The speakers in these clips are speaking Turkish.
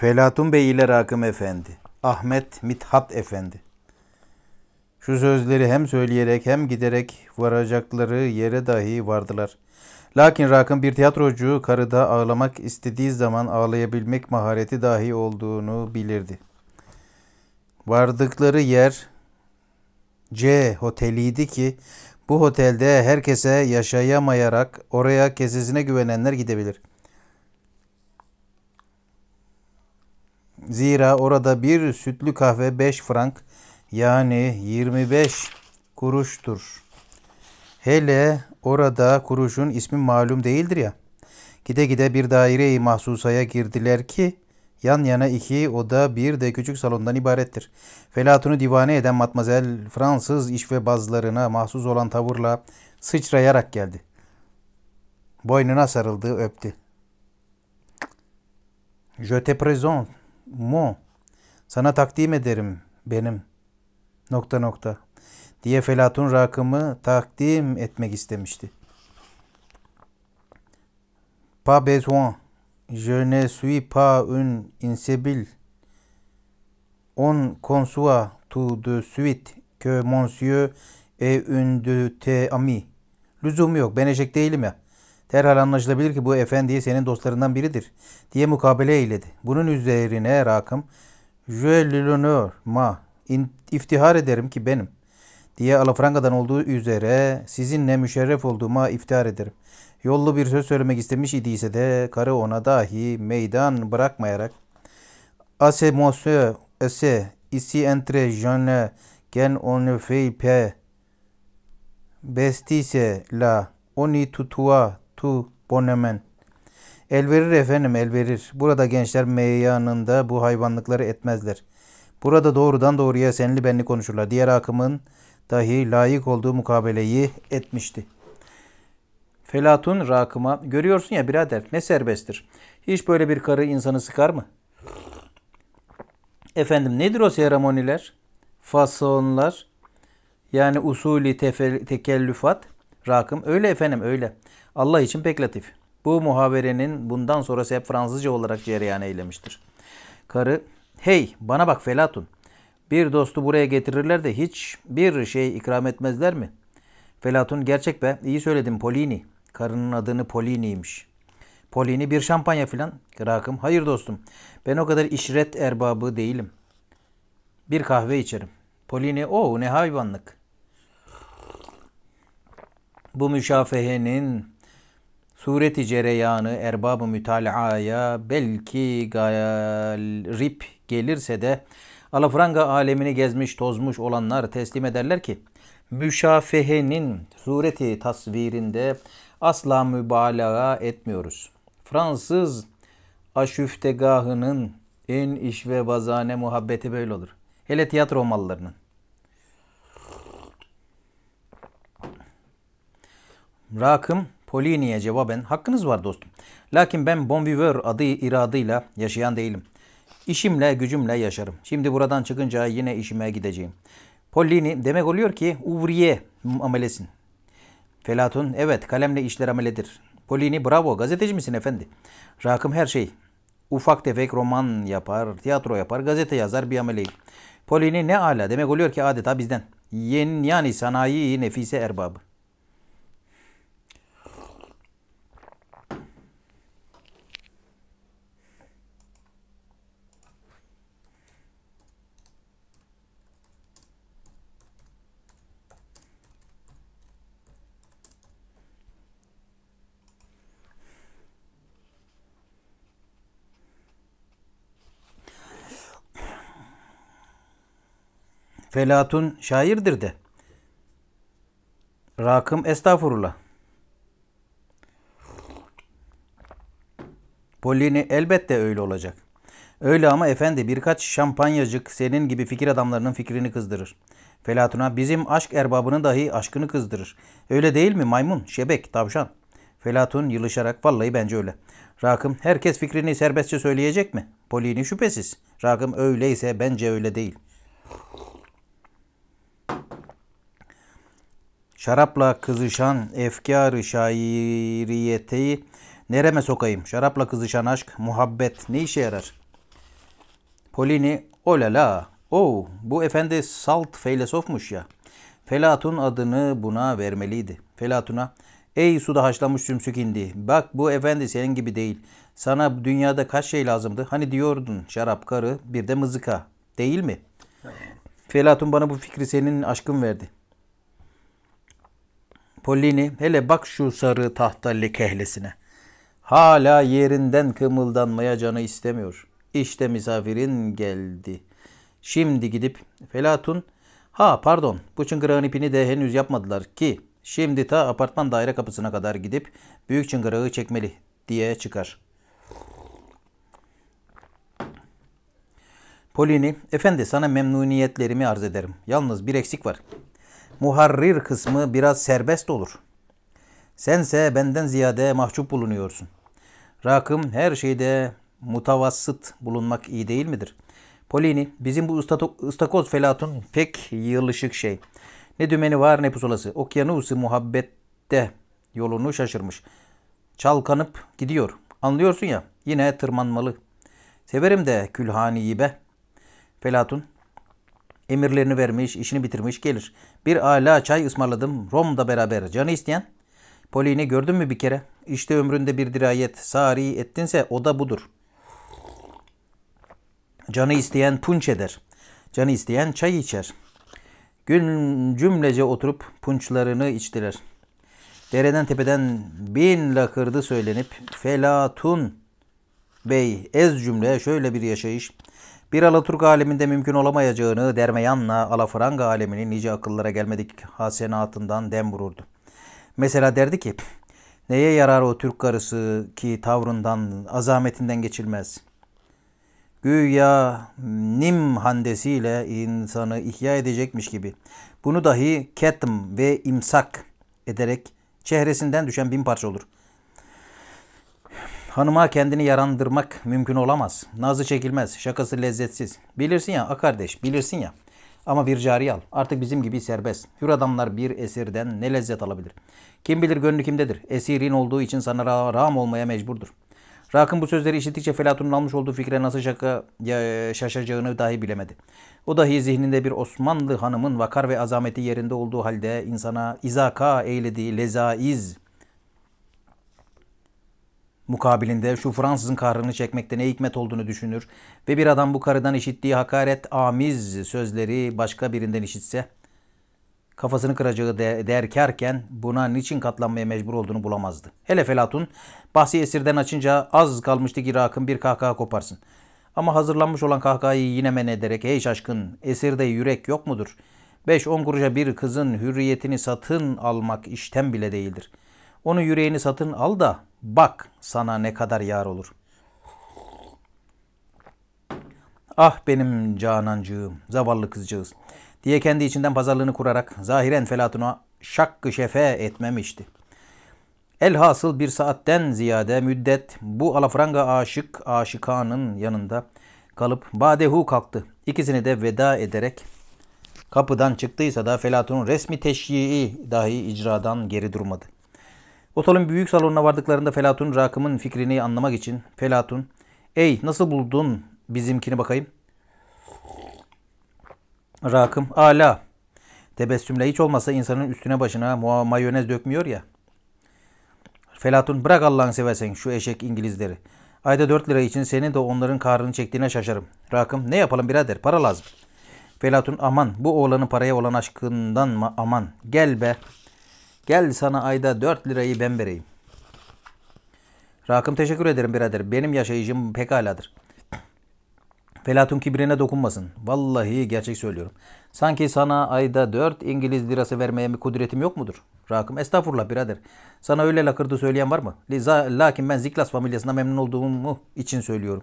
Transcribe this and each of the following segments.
Felatun Bey ile Rakım Efendi, Ahmet Mithat Efendi. Şu sözleri hem söyleyerek hem giderek varacakları yere dahi vardılar. Lakin Rakım bir tiyatrocu karıda ağlamak istediği zaman ağlayabilmek mahareti dahi olduğunu bilirdi. Vardıkları yer C oteliydi ki bu otelde herkese yaşayamayarak oraya kesesine güvenenler gidebilir.'' Zira orada bir sütlü kahve 5 frank yani 25 kuruştur. Hele orada kuruşun ismi malum değildir ya. Gide gide bir daire-i mahsusaya girdiler ki yan yana iki oda bir de küçük salondan ibarettir. Felatunu divane eden matmazel Fransız iş ve işvebazlarına mahsus olan tavırla sıçrayarak geldi. Boynuna sarıldı, öptü. Je te présente mu sana takdim ederim benim nokta nokta diye Felatun Rakım'ı takdim etmek istemişti. Pas besoin, je ne suis pas un insébile. On conçoit tout de suite que monsieur est un de tes amis. Lüzum yok, ben eşek değilim ya. Derhal anlaşılabilir ki bu efendiye senin dostlarından biridir diye mukabele eyledi. Bunun üzerine Rakım, Je l'honneur ma, iftihar ederim ki benim diye alafrangadan olduğu üzere sizinle müşerref olduğuma iftihar ederim. Yollu bir söz söylemek istemiş idiyse de karı ona dahi meydan bırakmayarak Ase monsieur, ese, ici entre jeune, gen on fille pe, bestise la, oni tutua tu bonemen. El verir efendim el verir. Burada gençler meyanında bu hayvanlıkları etmezler. Burada doğrudan doğruya senli benli konuşurlar. Diğer akımın dahi layık olduğu mukabeleyi etmişti. Felatun rakıma görüyorsun ya birader ne serbesttir. Hiç böyle bir karı insanı sıkar mı? Efendim nedir o seremoniler? Fasonlar yani usulü tekellüfat rakım öyle efendim öyle. Allah için pek Bu muhaberenin bundan sonrası hep Fransızca olarak cereyan eylemiştir. Karı, hey bana bak Felatun. Bir dostu buraya getirirler de hiç bir şey ikram etmezler mi? Felatun gerçek be iyi söyledim Polini. Karının adını Polini'ymiş. Polini bir şampanya filan. Rakım hayır dostum ben o kadar işret erbabı değilim. Bir kahve içerim. Polini o oh, ne hayvanlık. Bu müşafehenin sureti cereyanı erbabı mütalaaya belki galip gelirse de alafranga alemini gezmiş tozmuş olanlar teslim ederler ki müşafehenin sureti tasvirinde asla mübalağa etmiyoruz. Fransız aşüftegahının en iş ve bazane muhabbeti böyle olur. Hele tiyatro mallarının. Rakım Polini'ye cevaben hakkınız var dostum. Lakin ben bon adı iradıyla yaşayan değilim. İşimle gücümle yaşarım. Şimdi buradan çıkınca yine işime gideceğim. Pollini demek oluyor ki uvriye amelesin. Felatun evet kalemle işler ameledir. Pollini bravo gazeteci misin efendi? Rakım her şey. Ufak tefek roman yapar, tiyatro yapar, gazete yazar bir ameleyim. Pollini ne ala demek oluyor ki adeta bizden. Yen, yani sanayi nefise erbabı. Felatun şairdir de. Rakım estağfurullah. Pollini elbette öyle olacak. Öyle ama efendi birkaç şampanyacık senin gibi fikir adamlarının fikrini kızdırır. Felatuna bizim aşk erbabını dahi aşkını kızdırır. Öyle değil mi maymun, şebek, tavşan? Felatun yılışarak vallahi bence öyle. Rakım herkes fikrini serbestçe söyleyecek mi? Polini şüphesiz. Rakım öyleyse bence öyle değil. Şarapla kızışan efkarı şairiyeteyi nereme sokayım? Şarapla kızışan aşk, muhabbet ne işe yarar? Polini, olala, o bu efendi salt feylesofmuş ya. Felatun adını buna vermeliydi. Felatun'a, ey suda haşlamış sümsük indi. Bak bu efendi senin gibi değil. Sana dünyada kaç şey lazımdı? Hani diyordun şarap, karı, bir de mızıka. Değil mi? Felatun bana bu fikri senin aşkın verdi.'' Polini hele bak şu sarı tahta lekehlesine. Hala yerinden kımıldanmaya canı istemiyor. İşte misafirin geldi. Şimdi gidip Felatun ha pardon bu çıngırağın ipini de henüz yapmadılar ki şimdi ta apartman daire kapısına kadar gidip büyük çıngırağı çekmeli diye çıkar. Polini, efendi sana memnuniyetlerimi arz ederim. Yalnız bir eksik var muharrir kısmı biraz serbest olur. Sense benden ziyade mahcup bulunuyorsun. Rakım her şeyde mutavassıt bulunmak iyi değil midir? Polini, bizim bu ıstakoz felatun pek yığılışık şey. Ne dümeni var ne pusulası. Okyanusu muhabbette yolunu şaşırmış. Çalkanıp gidiyor. Anlıyorsun ya yine tırmanmalı. Severim de külhaniyi be. Felatun emirlerini vermiş, işini bitirmiş gelir. Bir ala çay ısmarladım. Rom da beraber canı isteyen. Polini gördün mü bir kere? İşte ömründe bir dirayet sari ettinse o da budur. Canı isteyen punç eder. Canı isteyen çay içer. Gün cümlece oturup punçlarını içtiler. Dereden tepeden bin lakırdı söylenip Felatun Bey ez cümle şöyle bir yaşayış bir Alaturk aleminde mümkün olamayacağını Dermeyan'la Alafranga aleminin nice akıllara gelmedik hasenatından dem vururdu. Mesela derdi ki, neye yarar o Türk karısı ki tavrından, azametinden geçilmez? Güya nim handesiyle insanı ihya edecekmiş gibi. Bunu dahi ketm ve imsak ederek çehresinden düşen bin parça olur. Hanıma kendini yarandırmak mümkün olamaz. Nazı çekilmez, şakası lezzetsiz. Bilirsin ya a ah kardeş, bilirsin ya. Ama bir cari al. Artık bizim gibi serbest. Hür adamlar bir esirden ne lezzet alabilir? Kim bilir gönlü kimdedir. Esirin olduğu için sana ra rağm olmaya mecburdur. Rakın bu sözleri işittikçe Felatun'un almış olduğu fikre nasıl şaka ya, şaşacağını dahi bilemedi. O dahi zihninde bir Osmanlı hanımın vakar ve azameti yerinde olduğu halde insana izaka eylediği lezaiz Mukabilinde şu Fransızın kahrını çekmekte ne hikmet olduğunu düşünür ve bir adam bu karıdan işittiği hakaret amiz sözleri başka birinden işitse kafasını kıracağı de derkerken buna niçin katlanmaya mecbur olduğunu bulamazdı. Hele Felatun bahsi esirden açınca az kalmıştı ki Rakın bir kahkaha koparsın. Ama hazırlanmış olan kahkahayı yine men ederek ey şaşkın esirde yürek yok mudur? 5-10 kuruşa bir kızın hürriyetini satın almak işten bile değildir. Onu yüreğini satın al da Bak sana ne kadar yar olur. Ah benim canancığım, zavallı kızcağız diye kendi içinden pazarlığını kurarak zahiren Felatuna şakkı şefe etmemişti. Elhasıl bir saatten ziyade müddet bu alafranga aşık aşikanın yanında kalıp Badehu kalktı. İkisini de veda ederek kapıdan çıktıysa da Felatun'un resmi teşyii dahi icradan geri durmadı. Otelin büyük salonuna vardıklarında Felatun Rakım'ın fikrini anlamak için Felatun ''Ey nasıl buldun bizimkini bakayım?'' Rakım ''Ala'' Tebessümle hiç olmazsa insanın üstüne başına mayonez dökmüyor ya. Felatun bırak Allah'ın seversen şu eşek İngilizleri. Ayda 4 lira için seni de onların karını çektiğine şaşarım. Rakım ne yapalım birader para lazım. Felatun aman bu oğlanın paraya olan aşkından aman gel be Gel sana ayda 4 lirayı ben vereyim. Rakım teşekkür ederim birader. Benim yaşayışım pekaladır. Felatun kibrine dokunmasın. Vallahi gerçek söylüyorum. Sanki sana ayda 4 İngiliz lirası vermeye mi kudretim yok mudur? Rakım estağfurullah birader. Sana öyle lakırdı söyleyen var mı? Liza, lakin ben Ziklas familyasına memnun olduğumu için söylüyorum.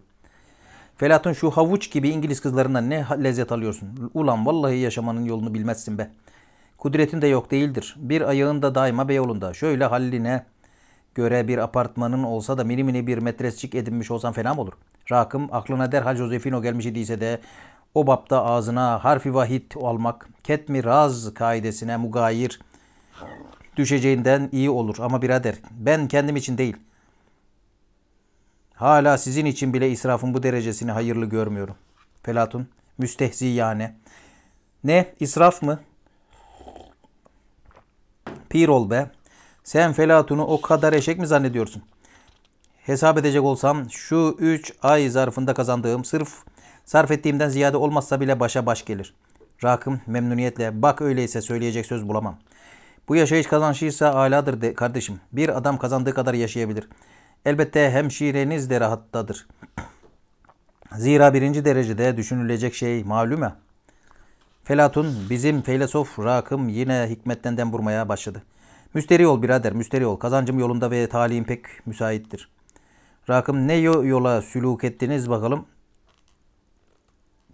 Felatun şu havuç gibi İngiliz kızlarından ne lezzet alıyorsun? Ulan vallahi yaşamanın yolunu bilmezsin be. Kudretin de yok değildir. Bir ayağın da daima beyolunda. Şöyle haline göre bir apartmanın olsa da mini mini bir metresçik edinmiş olsan fena mı olur? Rakım aklına derhal Josefino gelmiş idiyse de o bapta ağzına harfi vahit almak ketmi raz kaidesine mugayir düşeceğinden iyi olur. Ama birader ben kendim için değil. Hala sizin için bile israfın bu derecesini hayırlı görmüyorum. Felatun müstehzi yani. Ne israf mı? Pir ol be. Sen Felatun'u o kadar eşek mi zannediyorsun? Hesap edecek olsam şu 3 ay zarfında kazandığım sırf sarf ettiğimden ziyade olmazsa bile başa baş gelir. Rakım memnuniyetle bak öyleyse söyleyecek söz bulamam. Bu yaşayış kazançıysa aladır de kardeşim. Bir adam kazandığı kadar yaşayabilir. Elbette hemşireniz de rahattadır. Zira birinci derecede düşünülecek şey malume. Felatun bizim feylesof Rakım yine hikmetten vurmaya başladı. Müsteri ol birader müsteri ol kazancım yolunda ve talihim pek müsaittir. Rakım ne yola süluk ettiniz bakalım?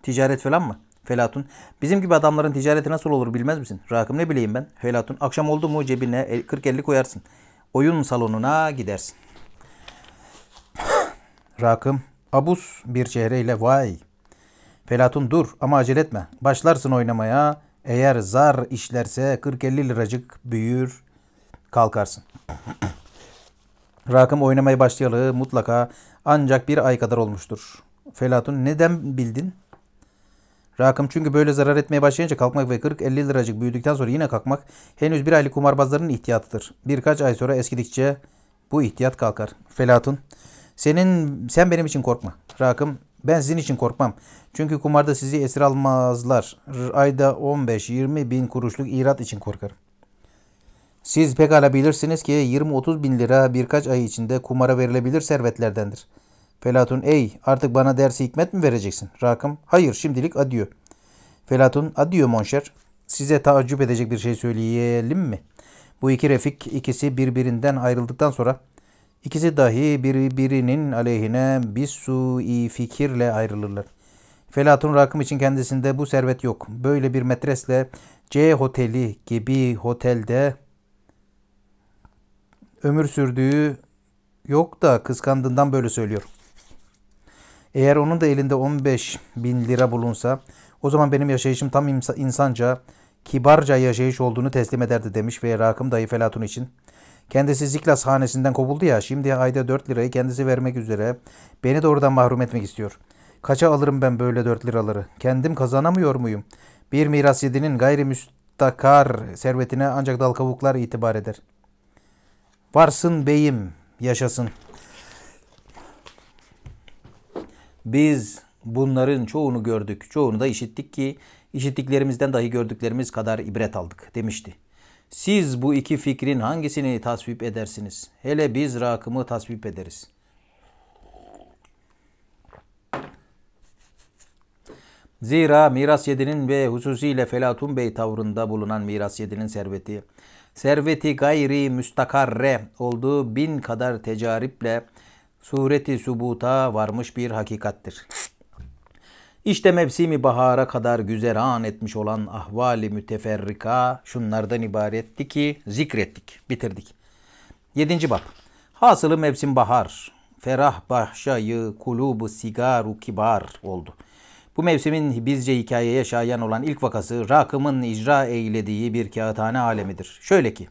Ticaret falan mı? Felatun. Bizim gibi adamların ticareti nasıl olur bilmez misin? Rakım ne bileyim ben. Felatun. Akşam oldu mu cebine 40-50 koyarsın. Oyun salonuna gidersin. Rakım abus bir çehreyle vay Felatun dur ama acele etme. Başlarsın oynamaya. Eğer zar işlerse 40-50 liracık büyür kalkarsın. Rakım oynamaya başlayalı mutlaka ancak bir ay kadar olmuştur. Felatun neden bildin? Rakım çünkü böyle zarar etmeye başlayınca kalkmak ve 40-50 liracık büyüdükten sonra yine kalkmak henüz bir aylık kumarbazların ihtiyatıdır. Birkaç ay sonra eskidikçe bu ihtiyat kalkar. Felatun senin sen benim için korkma. Rakım ben sizin için korkmam. Çünkü kumarda sizi esir almazlar. Ayda 15-20 bin kuruşluk irat için korkarım. Siz pekala bilirsiniz ki 20-30 bin lira birkaç ay içinde kumara verilebilir servetlerdendir. Felatun ey artık bana dersi hikmet mi vereceksin? Rakım hayır şimdilik adyo. Felatun adyo monşer. Size taaccüp edecek bir şey söyleyelim mi? Bu iki refik ikisi birbirinden ayrıldıktan sonra İkisi dahi birbirinin aleyhine bir sui fikirle ayrılırlar. Felatun Rakım için kendisinde bu servet yok. Böyle bir metresle C Oteli gibi otelde ömür sürdüğü yok da kıskandığından böyle söylüyor. Eğer onun da elinde 15 bin lira bulunsa o zaman benim yaşayışım tam insanca, kibarca yaşayış olduğunu teslim ederdi demiş ve Rakım dayı Felatun için Kendisi Ziklas hanesinden kovuldu ya şimdi ayda 4 lirayı kendisi vermek üzere beni doğrudan mahrum etmek istiyor. Kaça alırım ben böyle 4 liraları? Kendim kazanamıyor muyum? Bir miras yedinin gayrimüstakar servetine ancak dal kavuklar itibar eder. Varsın beyim yaşasın. Biz bunların çoğunu gördük, çoğunu da işittik ki işittiklerimizden dahi gördüklerimiz kadar ibret aldık demişti. Siz bu iki fikrin hangisini tasvip edersiniz? Hele biz rakımı tasvip ederiz. Zira miras yedinin ve hususiyle Felatun Bey tavrında bulunan miras yedinin serveti, serveti gayri müstakarre olduğu bin kadar tecariple sureti subuta varmış bir hakikattir. İşte mevsimi bahara kadar güzeran etmiş olan ahvali müteferrika şunlardan ibaretti ki zikrettik, bitirdik. Yedinci bab. Hasılı mevsim bahar, ferah bahşayı kulubu sigaru kibar oldu. Bu mevsimin bizce hikayeye şayan olan ilk vakası Rakım'ın icra eylediği bir kağıthane alemidir. Şöyle ki,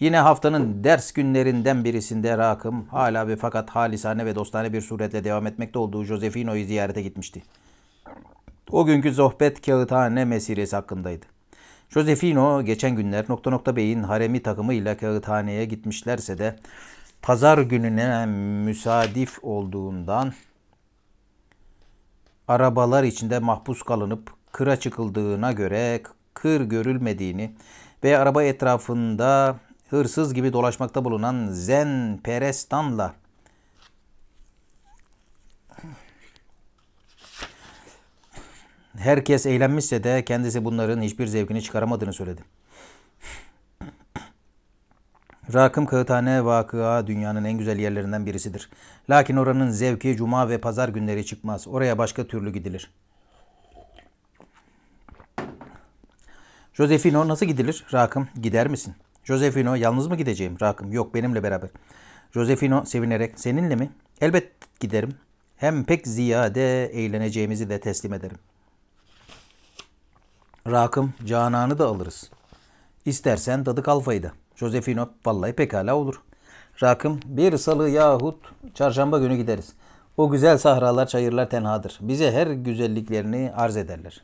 Yine haftanın ders günlerinden birisinde Rakım hala ve fakat halisane ve dostane bir suretle devam etmekte olduğu Josefino'yu ziyarete gitmişti o günkü sohbet Kağıthane meselesi hakkındaydı. Josefino geçen günler nokta nokta beyin haremi takımı ile kağıthaneye gitmişlerse de pazar gününe müsadif olduğundan arabalar içinde mahpus kalınıp kıra çıkıldığına göre kır görülmediğini ve araba etrafında hırsız gibi dolaşmakta bulunan Zen Perestan'la herkes eğlenmişse de kendisi bunların hiçbir zevkini çıkaramadığını söyledi. Rakım Kağıthane Vakıa dünyanın en güzel yerlerinden birisidir. Lakin oranın zevki cuma ve pazar günleri çıkmaz. Oraya başka türlü gidilir. Josefino nasıl gidilir? Rakım gider misin? Josefino yalnız mı gideceğim? Rakım yok benimle beraber. Josefino sevinerek seninle mi? Elbet giderim. Hem pek ziyade eğleneceğimizi de teslim ederim. Rakım Canan'ı da alırız. İstersen Dadı Kalfa'yı da. Josefino vallahi pekala olur. Rakım bir salı yahut çarşamba günü gideriz. O güzel sahralar çayırlar tenhadır. Bize her güzelliklerini arz ederler.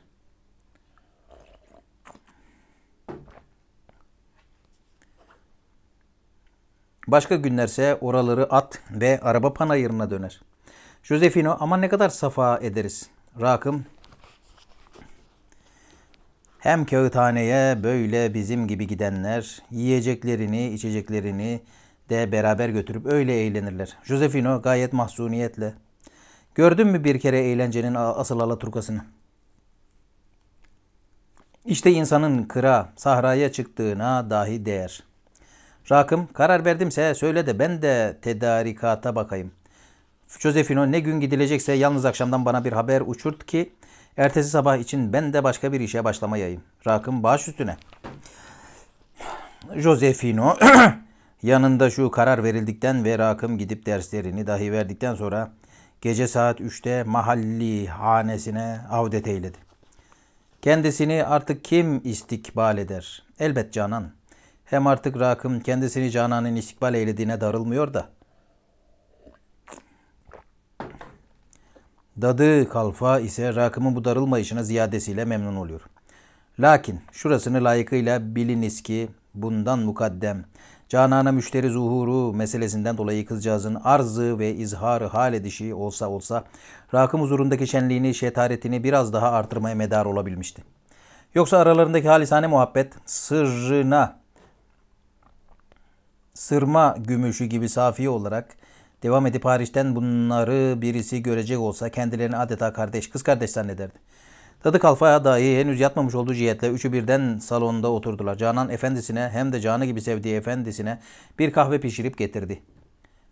Başka günlerse oraları at ve araba panayırına döner. Josefino ama ne kadar safa ederiz. Rakım hem kağıthaneye böyle bizim gibi gidenler yiyeceklerini, içeceklerini de beraber götürüp öyle eğlenirler. Josefino gayet mahzuniyetle. Gördün mü bir kere eğlencenin asıl Alaturkasını? İşte insanın kıra, sahraya çıktığına dahi değer. Rakım, karar verdimse söyle de ben de tedarikata bakayım. Josefino ne gün gidilecekse yalnız akşamdan bana bir haber uçurt ki Ertesi sabah için ben de başka bir işe başlamayayım. Rakım baş üstüne. Josefino yanında şu karar verildikten ve Rakım gidip derslerini dahi verdikten sonra gece saat 3'te mahalli hanesine avdet eyledi. Kendisini artık kim istikbal eder? Elbet Canan. Hem artık Rakım kendisini Canan'ın istikbal eylediğine darılmıyor da Dadı kalfa ise rakımın bu darılmayışına ziyadesiyle memnun oluyor. Lakin şurasını layıkıyla biliniz ki bundan mukaddem Canana müşteri zuhuru meselesinden dolayı kızcağızın arzı ve izharı hal edişi olsa olsa rakım huzurundaki şenliğini, şetaretini biraz daha artırmaya medar olabilmişti. Yoksa aralarındaki halisane muhabbet sırrına sırma gümüşü gibi safi olarak Devam edip hariçten bunları birisi görecek olsa kendilerini adeta kardeş kız kardeş zannederdi. Tadı kalfaya dahi henüz yatmamış olduğu cihetle üçü birden salonda oturdular. Canan efendisine hem de canı gibi sevdiği efendisine bir kahve pişirip getirdi.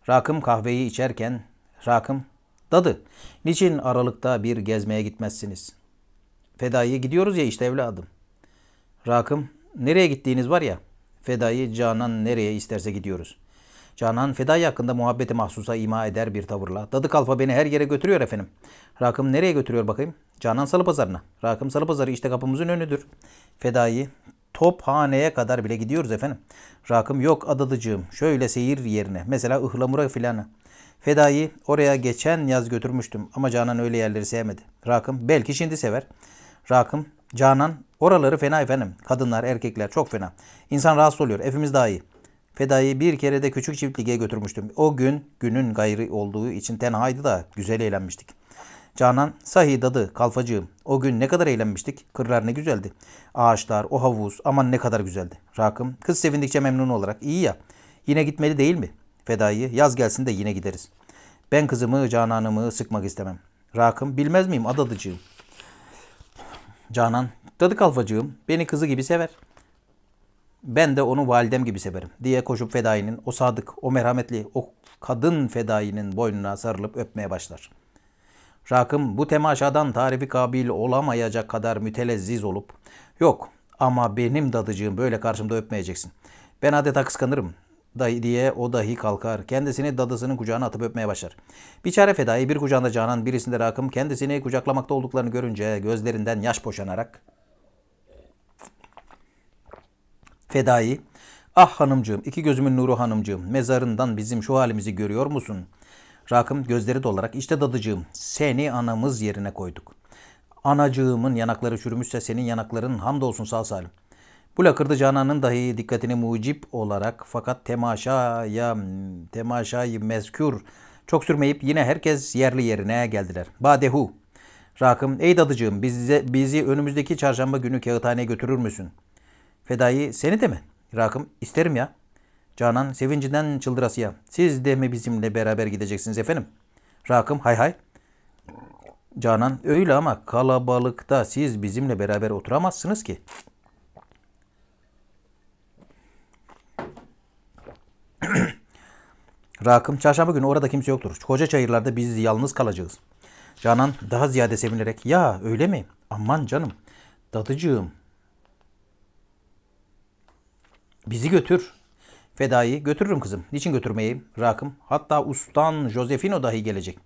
Rakım kahveyi içerken, Rakım, dadı, niçin aralıkta bir gezmeye gitmezsiniz? Fedai'ye gidiyoruz ya işte evladım. Rakım, nereye gittiğiniz var ya, Fedai Canan nereye isterse gidiyoruz.'' Canan Fedai hakkında muhabbeti mahsusa ima eder bir tavırla. Dadı kalfa beni her yere götürüyor efendim. Rakım nereye götürüyor bakayım? Canan Salı Pazarı'na. Rakım Salı Pazarı işte kapımızın önüdür. Fedai Tophane'ye kadar bile gidiyoruz efendim. Rakım yok adadıcığım. Şöyle seyir yerine. Mesela ıhlamura filanı. Fedai oraya geçen yaz götürmüştüm ama Canan öyle yerleri sevmedi. Rakım belki şimdi sever. Rakım, Canan oraları fena efendim. Kadınlar, erkekler çok fena. İnsan rahatsız oluyor. Evimiz daha iyi. Feda'yı bir kere de küçük çiftliğe götürmüştüm. O gün günün gayri olduğu için tenhaydı da güzel eğlenmiştik. Canan, sahi dadı, kalfacığım. O gün ne kadar eğlenmiştik. Kırlar ne güzeldi. Ağaçlar, o havuz aman ne kadar güzeldi. Rakım, kız sevindikçe memnun olarak. iyi ya. Yine gitmeli değil mi? Feda'yı, yaz gelsin de yine gideriz. Ben kızımı, Canan'ımı sıkmak istemem. Rakım, bilmez miyim adadıcığım? Canan, dadı kalfacığım. Beni kızı gibi sever ben de onu validem gibi severim diye koşup fedainin, o sadık, o merhametli, o kadın fedainin boynuna sarılıp öpmeye başlar. Rakım bu temaşadan tarifi kabil olamayacak kadar mütelezziz olup, yok ama benim dadıcığım böyle karşımda öpmeyeceksin. Ben adeta kıskanırım dayı diye o dahi kalkar. Kendisini dadısının kucağına atıp öpmeye başlar. Bir fedai bir kucağında Canan birisinde Rakım kendisini kucaklamakta olduklarını görünce gözlerinden yaş boşanarak Fedai, ah hanımcığım, iki gözümün nuru hanımcığım, mezarından bizim şu halimizi görüyor musun? Rakım gözleri dolarak, işte dadıcığım, seni anamız yerine koyduk. Anacığımın yanakları çürümüşse senin yanakların hamdolsun sağ salim. Bu lakırdı Canan'ın dahi dikkatini mucip olarak fakat temaşaya, temaşayı mezkür çok sürmeyip yine herkes yerli yerine geldiler. Badehu. Rakım, ey dadıcığım bize, bizi önümüzdeki çarşamba günü kağıthaneye götürür müsün?'' Fedai seni de mi? Rakım isterim ya. Canan sevincinden çıldırasıya. Siz de mi bizimle beraber gideceksiniz efendim? Rakım hay hay. Canan öyle ama kalabalıkta siz bizimle beraber oturamazsınız ki. Rakım çarşamba günü orada kimse yoktur. Koca çayırlarda biz yalnız kalacağız. Canan daha ziyade sevinerek ya öyle mi? Aman canım dadıcığım Bizi götür. Feda'yı götürürüm kızım. Niçin götürmeyeyim? Rakım. Hatta ustan Josefino dahi gelecek.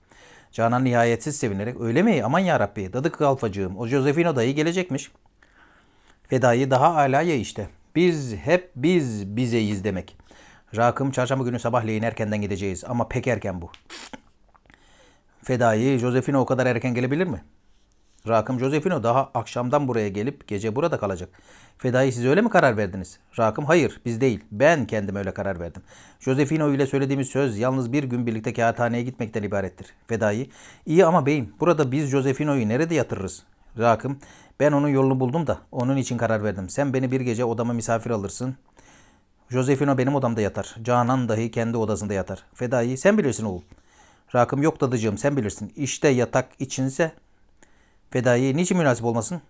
Canan nihayetsiz sevinerek öyle mi? Aman ya Rabbi Dadık kalfacığım o Josefino dahi gelecekmiş. Feda'yı daha alaya işte. Biz hep biz bizeyiz demek. Rakım çarşamba günü sabahleyin erkenden gideceğiz ama pek erken bu. Feda'yı Josefino o kadar erken gelebilir mi? Rakım Josefino daha akşamdan buraya gelip gece burada kalacak. Fedai siz öyle mi karar verdiniz? Rakım hayır biz değil. Ben kendim öyle karar verdim. Josefino ile söylediğimiz söz yalnız bir gün birlikte kağıthaneye gitmekten ibarettir. Fedai iyi ama beyim burada biz Josefino'yu nerede yatırırız? Rakım ben onun yolunu buldum da onun için karar verdim. Sen beni bir gece odama misafir alırsın. Josefino benim odamda yatar. Canan dahi kendi odasında yatar. Fedai sen bilirsin oğul. Rakım yok dadıcığım sen bilirsin. İşte yatak içinse Fedaiye niçin münasip olmasın?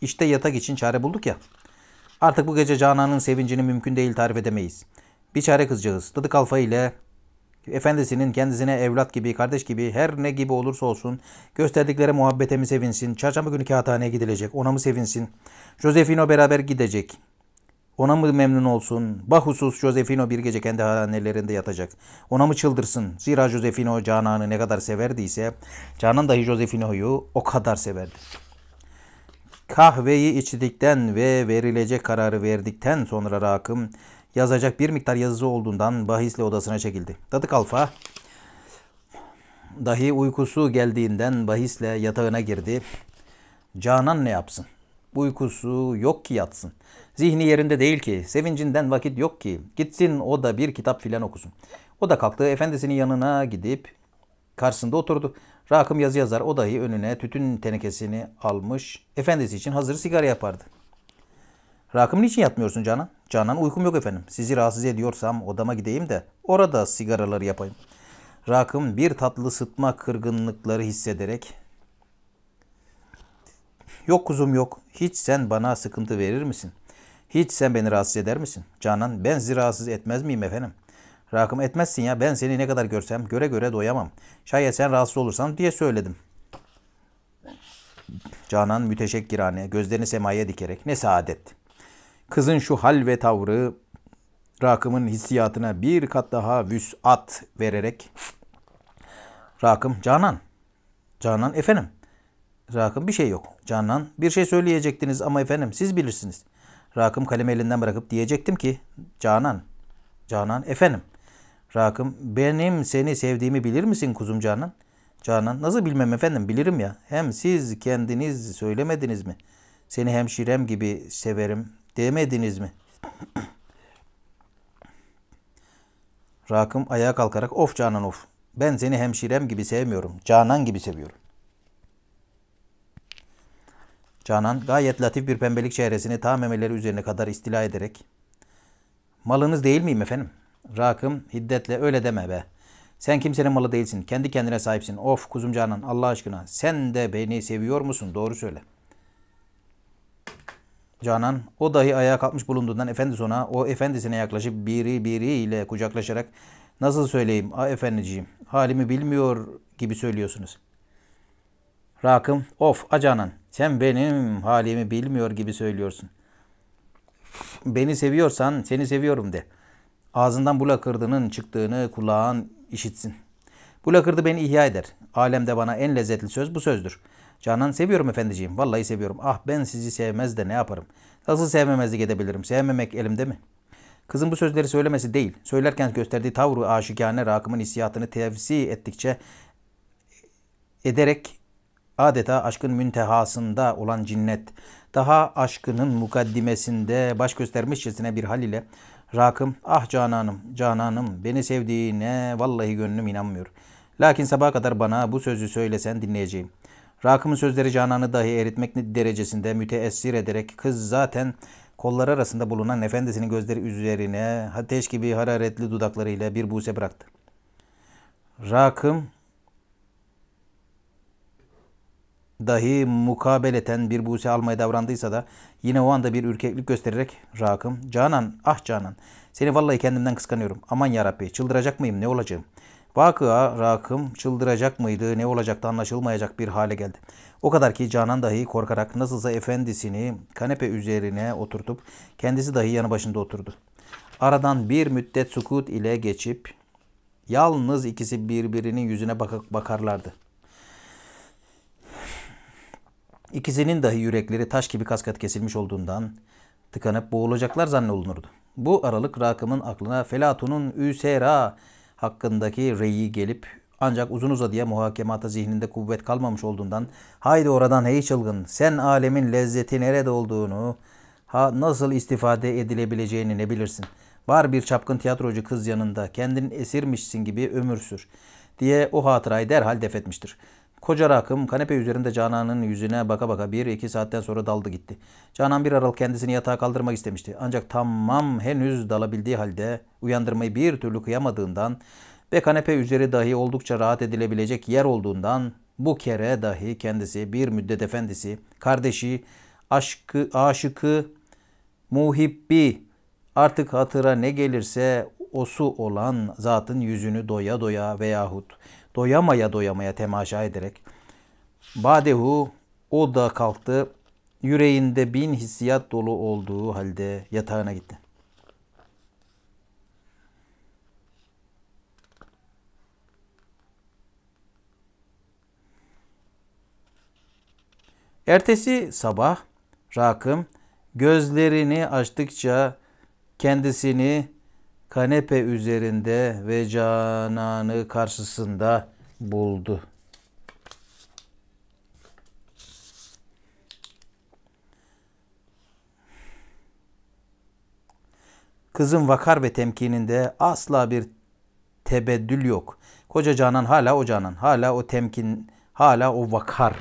İşte yatak için çare bulduk ya. Artık bu gece Canan'ın sevincini mümkün değil tarif edemeyiz. Bir çare kızcağız. Dıdı kalfa ile efendisinin kendisine evlat gibi, kardeş gibi, her ne gibi olursa olsun gösterdikleri muhabbete mi sevinsin? Çarşamba günü kağıthaneye gidilecek. Ona mı sevinsin? Josefino beraber gidecek. Ona mı memnun olsun? Bahusus Josefino bir gece kendi hanelerinde yatacak. Ona mı çıldırsın? Zira Josefino Canan'ı ne kadar severdiyse, Canan dahi Josefino'yu o kadar severdi. Kahveyi içtikten ve verilecek kararı verdikten sonra Rakım yazacak bir miktar yazısı olduğundan bahisle odasına çekildi. Dadık Alfa dahi uykusu geldiğinden bahisle yatağına girdi. Canan ne yapsın? Uykusu yok ki yatsın. Zihni yerinde değil ki. Sevincinden vakit yok ki. Gitsin o da bir kitap filan okusun. O da kalktı efendisinin yanına gidip karşısında oturdu. Rakım yazı yazar o dahi önüne tütün tenekesini almış. Efendisi için hazır sigara yapardı. Rakım niçin yatmıyorsun Canan? Canan uykum yok efendim. Sizi rahatsız ediyorsam odama gideyim de orada sigaraları yapayım. Rakım bir tatlı sıtma kırgınlıkları hissederek Yok kuzum yok. Hiç sen bana sıkıntı verir misin? Hiç sen beni rahatsız eder misin? Canan ben sizi rahatsız etmez miyim efendim? Rakım etmezsin ya ben seni ne kadar görsem göre göre doyamam. Şayet sen rahatsız olursan diye söyledim. Canan müteşekkirane gözlerini semaya dikerek ne saadet. Kızın şu hal ve tavrı Rakım'ın hissiyatına bir kat daha vüsat vererek Rakım Canan. Canan efendim. Rakım bir şey yok. Canan bir şey söyleyecektiniz ama efendim siz bilirsiniz. Rakım kalemi elinden bırakıp diyecektim ki Canan, Canan efendim. Rakım benim seni sevdiğimi bilir misin kuzum Canan? Canan nasıl bilmem efendim bilirim ya. Hem siz kendiniz söylemediniz mi? Seni hemşirem gibi severim demediniz mi? Rakım ayağa kalkarak of Canan of. Ben seni hemşirem gibi sevmiyorum. Canan gibi seviyorum. Canan gayet latif bir pembelik çehresini ta memeleri üzerine kadar istila ederek Malınız değil miyim efendim? Rakım hiddetle öyle deme be. Sen kimsenin malı değilsin. Kendi kendine sahipsin. Of kuzum Canan Allah aşkına sen de beni seviyor musun? Doğru söyle. Canan o dahi ayağa kalkmış bulunduğundan efendisi ona o efendisine yaklaşıp biri biriyle kucaklaşarak nasıl söyleyeyim a efendiciğim halimi bilmiyor gibi söylüyorsunuz. Rakım of a Canan sen benim halimi bilmiyor gibi söylüyorsun. Beni seviyorsan seni seviyorum de. Ağzından bu lakırdının çıktığını kulağın işitsin. Bu lakırdı beni ihya eder. Alemde bana en lezzetli söz bu sözdür. Canan seviyorum efendiciğim. Vallahi seviyorum. Ah ben sizi sevmez de ne yaparım. Nasıl sevmemezlik edebilirim? Sevmemek elimde mi? Kızın bu sözleri söylemesi değil. Söylerken gösterdiği tavrı aşikane Rakım'ın hissiyatını tevsi ettikçe ederek adeta aşkın müntehasında olan cinnet, daha aşkının mukaddimesinde baş göstermişçesine bir hal ile Rakım, ah cananım, cananım, beni sevdiğine vallahi gönlüm inanmıyor. Lakin sabaha kadar bana bu sözü söylesen dinleyeceğim. Rakım'ın sözleri Canan'ı dahi eritmek derecesinde müteessir ederek kız zaten kollar arasında bulunan efendisinin gözleri üzerine ateş gibi hararetli dudaklarıyla bir buse bıraktı. Rakım dahi mukabeleten bir buse almaya davrandıysa da yine o anda bir ürkeklik göstererek Rakım, Canan, ah Canan seni vallahi kendimden kıskanıyorum. Aman yarabbi çıldıracak mıyım ne olacağım? Vakıa Rakım çıldıracak mıydı ne olacaktı anlaşılmayacak bir hale geldi. O kadar ki Canan dahi korkarak nasılsa efendisini kanepe üzerine oturtup kendisi dahi yanı başında oturdu. Aradan bir müddet sukut ile geçip yalnız ikisi birbirinin yüzüne bakıp bakarlardı. İkisinin dahi yürekleri taş gibi kaskat kesilmiş olduğundan tıkanıp boğulacaklar zannolunurdu. Bu aralık Rakım'ın aklına Felatun'un Üsera hakkındaki reyi gelip ancak uzun uzadıya muhakemata zihninde kuvvet kalmamış olduğundan haydi oradan hey çılgın sen alemin lezzeti nerede olduğunu ha nasıl istifade edilebileceğini ne bilirsin. Var bir çapkın tiyatrocu kız yanında kendin esirmişsin gibi ömür sür diye o hatırayı derhal defetmiştir. Koca rakım kanepe üzerinde Canan'ın yüzüne baka baka bir iki saatten sonra daldı gitti. Canan bir aralık kendisini yatağa kaldırmak istemişti. Ancak tamam henüz dalabildiği halde uyandırmayı bir türlü kıyamadığından ve kanepe üzeri dahi oldukça rahat edilebilecek yer olduğundan bu kere dahi kendisi bir müddet efendisi, kardeşi, aşkı, aşıkı, muhibbi artık hatıra ne gelirse osu olan zatın yüzünü doya doya veyahut doyamaya doyamaya temaşa ederek. Badehu o da kalktı. Yüreğinde bin hissiyat dolu olduğu halde yatağına gitti. Ertesi sabah Rakım gözlerini açtıkça kendisini kanepe üzerinde ve cananı karşısında buldu. Kızın vakar ve temkininde asla bir tebeddül yok. Koca Canan hala o Canan, hala o temkin, hala o vakar.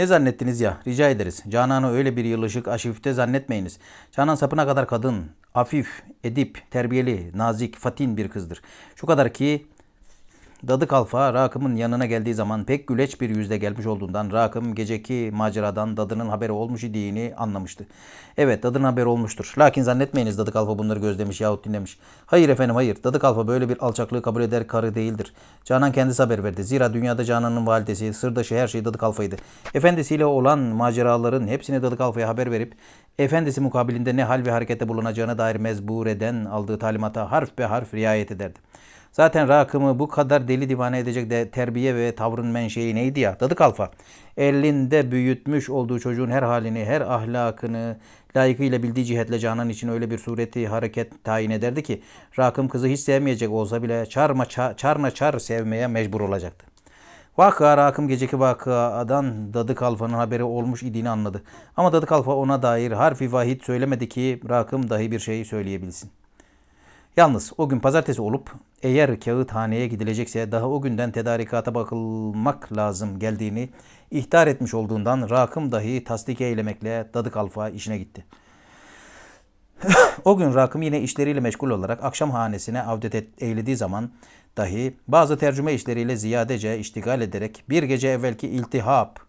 Ne zannettiniz ya? Rica ederiz. Canan'ı öyle bir yılışık aşifte zannetmeyiniz. Canan sapına kadar kadın, afif, edip, terbiyeli, nazik, fatin bir kızdır. Şu kadar ki Dadı Kalfa Rakım'ın yanına geldiği zaman pek güleç bir yüzle gelmiş olduğundan Rakım geceki maceradan Dadı'nın haberi olmuş idiğini anlamıştı. Evet Dadı'nın haberi olmuştur. Lakin zannetmeyiniz Dadı Kalfa bunları gözlemiş yahut dinlemiş. Hayır efendim hayır Dadı Kalfa böyle bir alçaklığı kabul eder karı değildir. Canan kendisi haber verdi. Zira dünyada Canan'ın validesi, sırdaşı her şey Dadı Kalfa'ydı. Efendisiyle olan maceraların hepsini Dadı Kalfa'ya haber verip efendisi mukabilinde ne hal ve harekette bulunacağına dair mezbureden aldığı talimata harf be harf riayet ederdi. Zaten Rakım'ı bu kadar deli divane edecek de terbiye ve tavrın menşei neydi ya? Dadı kalfa. Elinde büyütmüş olduğu çocuğun her halini, her ahlakını layıkıyla bildiği cihetle Canan için öyle bir sureti hareket tayin ederdi ki Rakım kızı hiç sevmeyecek olsa bile çarma çar, çarna çar sevmeye mecbur olacaktı. Vakıa Rakım geceki vakadan Dadı Kalfa'nın haberi olmuş idiğini anladı. Ama Dadı Kalfa ona dair harfi vahit söylemedi ki Rakım dahi bir şey söyleyebilsin. Yalnız o gün pazartesi olup eğer kağıthaneye gidilecekse daha o günden tedarikata bakılmak lazım geldiğini ihtar etmiş olduğundan Rakım dahi tasdik eylemekle Dadık Alfa işine gitti. o gün Rakım yine işleriyle meşgul olarak akşam hanesine avdet et, eylediği zaman dahi bazı tercüme işleriyle ziyadece iştigal ederek bir gece evvelki iltihap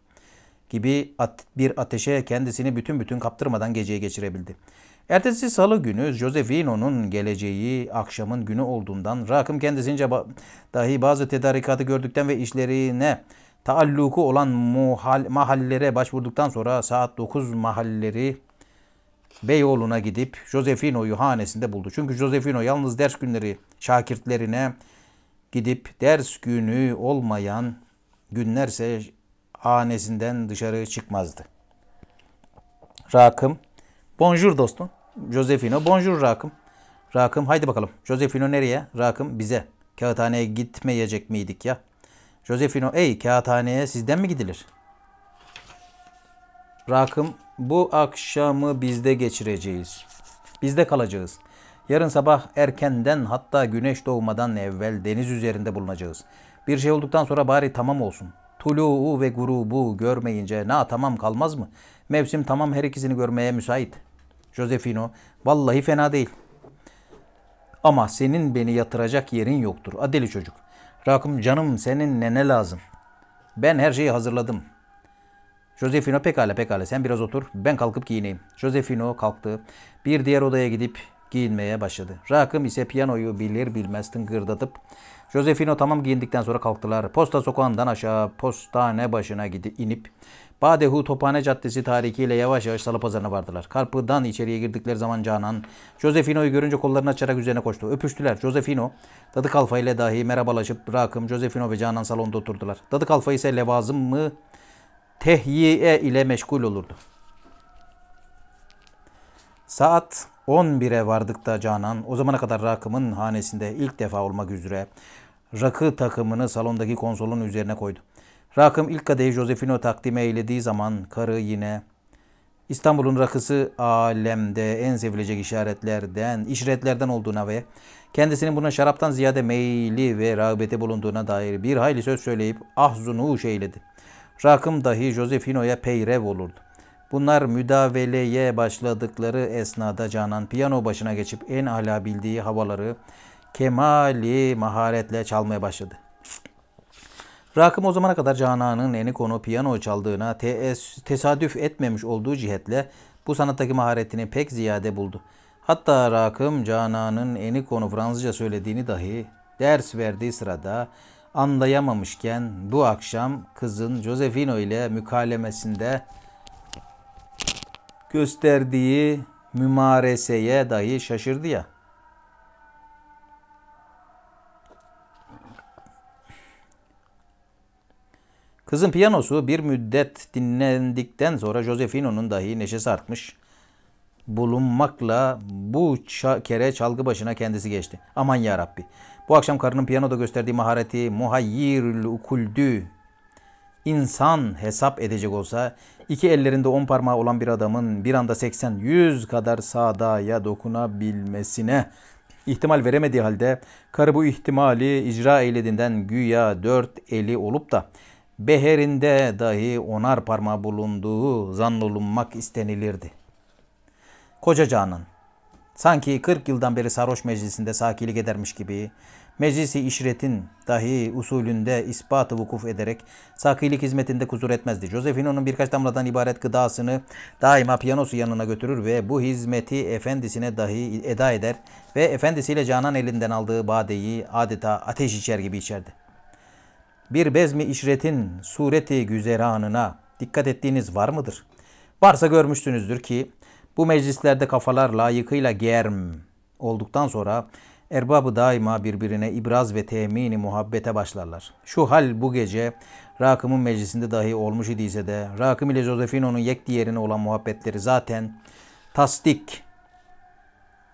gibi at, bir ateşe kendisini bütün bütün kaptırmadan geceyi geçirebildi. Ertesi salı günü Josefino'nun geleceği akşamın günü olduğundan Rakım kendisince dahi bazı tedarikatı gördükten ve işlerine taalluku olan muhal, mahallere başvurduktan sonra saat 9 mahalleri Beyoğlu'na gidip Josefino'yu hanesinde buldu. Çünkü Josefino yalnız ders günleri şakirtlerine gidip ders günü olmayan günlerse hanesinden dışarı çıkmazdı. Rakım Bonjour dostum. Josefino. Bonjour Rakım. Rakım haydi bakalım. Josefino nereye? Rakım bize. Kağıthaneye gitmeyecek miydik ya? Josefino ey kağıthaneye sizden mi gidilir? Rakım bu akşamı bizde geçireceğiz. Bizde kalacağız. Yarın sabah erkenden hatta güneş doğmadan evvel deniz üzerinde bulunacağız. Bir şey olduktan sonra bari tamam olsun. Tulu'u ve grubu görmeyince na tamam kalmaz mı? Mevsim tamam her ikisini görmeye müsait. Josefino vallahi fena değil. Ama senin beni yatıracak yerin yoktur. Adeli çocuk. Rakım canım senin ne ne lazım? Ben her şeyi hazırladım. Josefino pekala pekala sen biraz otur. Ben kalkıp giyineyim. Josefino kalktı. Bir diğer odaya gidip giyinmeye başladı. Rakım ise piyanoyu bilir bilmez tıngırdatıp Josefino tamam giyindikten sonra kalktılar. Posta sokağından aşağı postane başına gidip inip Badehu Tophane Caddesi tarihiyle yavaş yavaş salı pazarına vardılar. Karpı'dan içeriye girdikleri zaman Canan, Josefino'yu görünce kollarını açarak üzerine koştu. Öpüştüler. Josefino, Dadı Kalfa ile dahi merhabalaşıp Rakım, Josefino ve Canan salonda oturdular. Dadı Kalfa ise levazım mı tehyiye ile meşgul olurdu. Saat 11'e vardıkta Canan, o zamana kadar Rakım'ın hanesinde ilk defa olmak üzere rakı takımını salondaki konsolun üzerine koydu. Rakım ilk kadehi Josefino takdime eylediği zaman karı yine İstanbul'un rakısı alemde en sevilecek işaretlerden, işaretlerden olduğuna ve kendisinin buna şaraptan ziyade meyli ve rağbeti bulunduğuna dair bir hayli söz söyleyip ahzunu şeyledi. Rakım dahi Josefino'ya peyrev olurdu. Bunlar müdaveleye başladıkları esnada Canan piyano başına geçip en ala bildiği havaları kemali maharetle çalmaya başladı. Rakım o zamana kadar Canan'ın eni konu piyano çaldığına tesadüf etmemiş olduğu cihetle bu sanattaki maharetini pek ziyade buldu. Hatta Rakım Canan'ın eni konu Fransızca söylediğini dahi ders verdiği sırada anlayamamışken bu akşam kızın Josefino ile mükalemesinde gösterdiği mümareseye dahi şaşırdı ya. Kızın piyanosu bir müddet dinlendikten sonra Josefino'nun dahi neşesi artmış bulunmakla bu ça kere çalgı başına kendisi geçti. Aman ya Rabbi. Bu akşam karının piyanoda gösterdiği mahareti muhayyirül ukuldü. İnsan hesap edecek olsa iki ellerinde on parmağı olan bir adamın bir anda 80-100 kadar sağdaya dokunabilmesine ihtimal veremediği halde karı bu ihtimali icra eylediğinden güya dört eli olup da beherinde dahi onar parma bulunduğu zannolunmak istenilirdi. Kocacanın sanki 40 yıldan beri sarhoş meclisinde sakilik edermiş gibi meclisi işretin dahi usulünde ispatı vukuf ederek sakilik hizmetinde kusur etmezdi. Josefino'nun birkaç damladan ibaret gıdasını daima piyanosu yanına götürür ve bu hizmeti efendisine dahi eda eder ve efendisiyle Canan elinden aldığı badeyi adeta ateş içer gibi içerdi bir bezmi işretin sureti güzeranına dikkat ettiğiniz var mıdır? Varsa görmüşsünüzdür ki bu meclislerde kafalar layıkıyla germ olduktan sonra erbabı daima birbirine ibraz ve temini muhabbete başlarlar. Şu hal bu gece Rakım'ın meclisinde dahi olmuş idiyse de Rakım ile Josefino'nun yek diğerine olan muhabbetleri zaten tasdik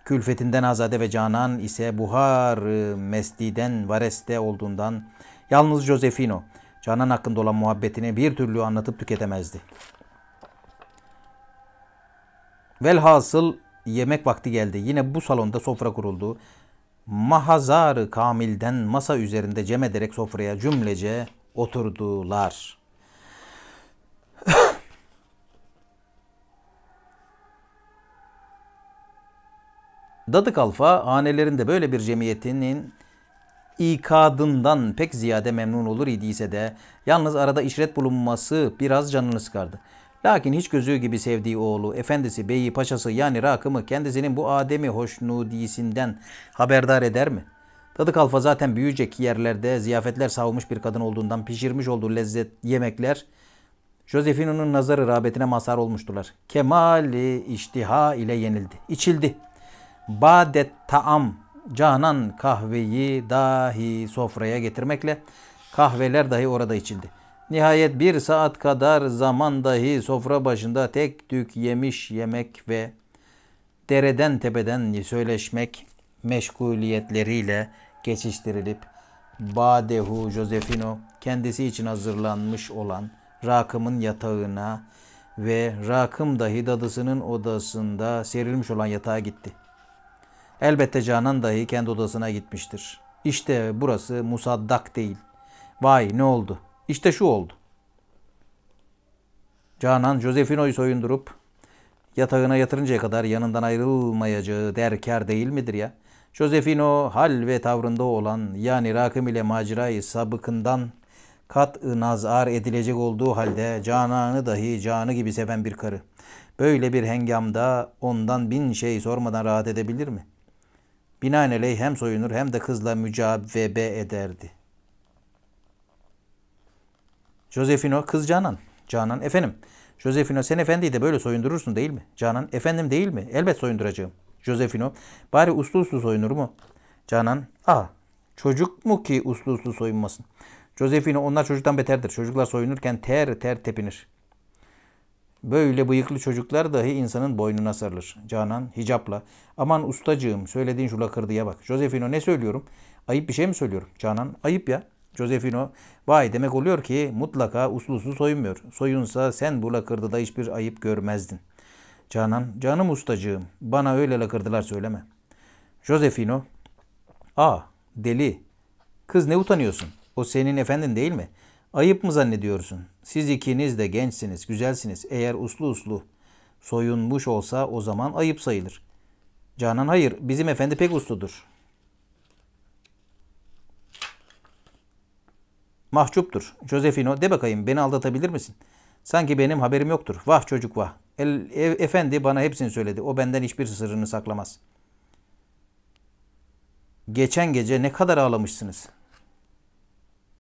külfetinden azade ve canan ise buhar mestiden vareste olduğundan Yalnız Josefino, Canan hakkında olan muhabbetini bir türlü anlatıp tüketemezdi. Velhasıl yemek vakti geldi. Yine bu salonda sofra kuruldu. Mahazarı Kamil'den masa üzerinde cem ederek sofraya cümlece oturdular. Dadık Alfa hanelerinde böyle bir cemiyetinin ikadından pek ziyade memnun olur idiyse de yalnız arada işret bulunması biraz canını sıkardı. Lakin hiç gözü gibi sevdiği oğlu, efendisi, beyi, paşası yani Rakım'ı kendisinin bu Adem'i hoşnudisinden haberdar eder mi? Dadı Kalfa zaten büyüyecek yerlerde ziyafetler savmuş bir kadın olduğundan pişirmiş olduğu lezzet yemekler Josefino'nun nazarı rağbetine mazhar olmuştular. Kemali iştiha ile yenildi. İçildi. Badet taam Canan kahveyi dahi sofraya getirmekle kahveler dahi orada içildi. Nihayet bir saat kadar zaman dahi sofra başında tek tük yemiş yemek ve dereden tepeden söyleşmek meşguliyetleriyle geçiştirilip Badehu Josefino kendisi için hazırlanmış olan Rakım'ın yatağına ve Rakım dahi dadısının odasında serilmiş olan yatağa gitti.'' Elbette Canan dahi kendi odasına gitmiştir. İşte burası musaddak değil. Vay ne oldu? İşte şu oldu. Canan Josefino'yu soyundurup yatağına yatırıncaya kadar yanından ayrılmayacağı derker değil midir ya? Josefino hal ve tavrında olan yani rakım ile macerayı sabıkından kat nazar edilecek olduğu halde cananı dahi canı gibi seven bir karı. Böyle bir hengamda ondan bin şey sormadan rahat edebilir mi?'' Binaenaleyh hem soyunur hem de kızla mücavebe ederdi. Josefino kız Canan. Canan efendim. Josefino sen efendiyi de böyle soyundurursun değil mi? Canan efendim değil mi? Elbet soyunduracağım. Josefino bari uslu uslu soyunur mu? Canan ah çocuk mu ki uslu uslu soyunmasın? Josefino onlar çocuktan beterdir. Çocuklar soyunurken ter ter tepinir. Böyle bıyıklı çocuklar dahi insanın boynuna sarılır. Canan hicapla. Aman ustacığım söylediğin şu lakırdıya bak. Josefino ne söylüyorum? Ayıp bir şey mi söylüyorum? Canan ayıp ya. Josefino vay demek oluyor ki mutlaka uslusu uslu soyunmuyor. Soyunsa sen bu lakırdıda hiçbir ayıp görmezdin. Canan canım ustacığım bana öyle lakırdılar söyleme. Josefino a deli kız ne utanıyorsun? O senin efendin değil mi?'' Ayıp mı zannediyorsun? Siz ikiniz de gençsiniz, güzelsiniz. Eğer uslu uslu soyunmuş olsa o zaman ayıp sayılır. Canan hayır, bizim efendi pek usludur. Mahcuptur. Josefino de bakayım beni aldatabilir misin? Sanki benim haberim yoktur. Vah çocuk vah. El, e, efendi bana hepsini söyledi. O benden hiçbir sırrını saklamaz. Geçen gece ne kadar ağlamışsınız.